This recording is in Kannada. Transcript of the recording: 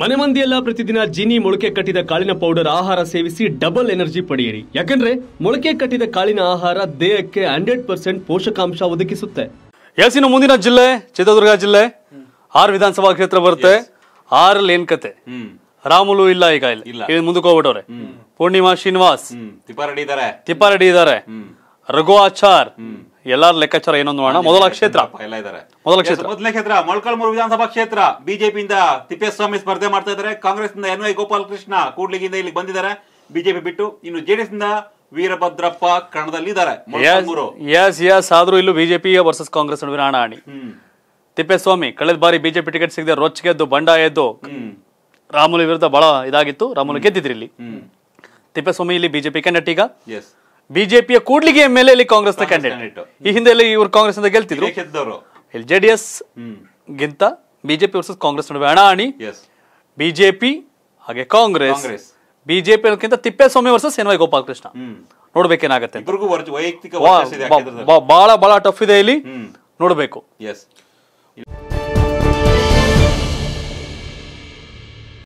ಮನೆ ಮಂದಿಯೆಲ್ಲ ಪ್ರತಿದಿನ ಜೀನಿ ಮೊಳಕೆ ಕಟ್ಟಿದ ಕಾಳಿನ ಪೌಡರ್ ಆಹಾರ ಸೇವಿಸಿ ಡಬಲ್ ಎನರ್ಜಿ ಪಡೆಯಿರಿ ಯಾಕಂದ್ರೆ ಮೊಳಕೆ ಕಟ್ಟಿದ ಕಾಳಿನ ಆಹಾರ ದೇಹಕ್ಕೆ ಹಂಡ್ರೆಡ್ ಪರ್ಸೆಂಟ್ ಪೋಷಕಾಂಶ ಒದಗಿಸುತ್ತೆ ಯಾಸಿನ ಮುಂದಿನ ಜಿಲ್ಲೆ ಚಿತ್ರದುರ್ಗ ಜಿಲ್ಲೆ ಆರ್ ವಿಧಾನಸಭಾ ಕ್ಷೇತ್ರ ಬರುತ್ತೆ ಆರ್ ಏನ್ ಕತೆ ರಾಮುಲು ಇಲ್ಲ ಈಗ ಇಲ್ಲ ಮುಂದಕ್ಕೆ ಹೋಗ್ಬಿಟ್ಟವ್ರೆ ಪೂರ್ಣಿಮಾ ಶ್ರೀನಿವಾಸ್ ತಿಪ್ಪಾರೆಡ್ಡಿ ಇದಾರೆ ತಿಪ್ಪಾರೆಡ್ಡಿ ಇದಾರೆ ರಘು ಆಚಾರ್ ಎಲ್ಲಾರ ಲೆಕ್ಕಾಚಾರ ಏನೊಂದು ಮಾಡೋಣ ಮೊದಲ ಕ್ಷೇತ್ರ ಎಲ್ಲ ಇದ್ದಾರೆ ಮೊದಲ ಕ್ಷೇತ್ರ ಮೊದಲ ಕ್ಷೇತ್ರ ಮೊಳಕಾಲ್ಮೂರು ವಿಧಾನಸಭಾ ಕ್ಷೇತ್ರ ಬಿಜೆಪಿಯಿಂದ ತಿಪ್ಪೇಸ್ವಾಮಿ ಸ್ಪರ್ಧೆ ಮಾಡ್ತಾ ಇದ್ದಾರೆ ಕಾಂಗ್ರೆಸ್ ಇಂದ ಎನ್ ವೈ ಗೋಪಾಲ್ ಕೃಷ್ಣ ಕೂಡ್ಲಿಗಿಂದ ಇಲ್ಲಿ ಬಂದಿದ್ದಾರೆ ಬಿಜೆಪಿ ಬಿಟ್ಟು ಇನ್ನು ಜೆಡಿಎಸ್ ಇಂದ ವೀರಭದ್ರಪ್ಪ ಕಣದಲ್ಲಿ ಇದ್ದಾರೆ ಎಸ್ ಎಸ್ ಆದ್ರೂ ಇಲ್ಲೂ ಬಿಜೆಪಿ ವರ್ಸಸ್ ಕಾಂಗ್ರೆಸ್ ನಡುವಿನ ಹಣಾಹಣಿ ತಿಪ್ಪೇಸ್ವಾಮಿ ಕಳೆದ ಬಾರಿ ಬಿಜೆಪಿ ಟಿಕೆಟ್ ಸಿಗದೆ ಬಂಡ ಎದ್ದು ರಾಮುಲು ವಿರುದ್ಧ ಬಹಳ ಇದಾಗಿತ್ತು ರಾಮುಲು ಗೆದ್ದಿದ್ರಿ ಇಲ್ಲಿ ತಿಪ್ಪೇಸ್ವಾಮಿ ಇಲ್ಲಿ ಬಿಜೆಪಿ ಕ್ಯಾಂಡಿಡೇಟ್ ಈಗ ಬಿಜೆಪಿಯ ಕೂಡ್ಲಿಗೆ ಎಂ ಎಲ್ ಎಲ್ಲಿ ನ ಕ್ಯಾಂಡಿಡೇಟ್ ಈ ಹಿಂದೆ ಇವರು ಕಾಂಗ್ರೆಸ್ ಅಂತ ಗೆಲ್ತಿದ್ರು ಎಲ್ ಜೆ ಡಿ ಎಸ್ ಗಿಂತ ಬಿಜೆಪಿ ವರ್ಸಸ್ ಕಾಂಗ್ರೆಸ್ ನಡುವೆ ಅಣಾಣಿ ಬಿಜೆಪಿ ಹಾಗೆ ಕಾಂಗ್ರೆಸ್ ಬಿಜೆಪಿ ಅನ್ನೋಕ್ಕಿಂತ Tippeswamy versus N Y Gopalakrishna ನೋಡ್ಬೇಕೇನಾಗತ್ತೆ ಬಹಳ ಬಹಳ ಟಫ್ ಇದೆ ಇಲ್ಲಿ ನೋಡ್ಬೇಕು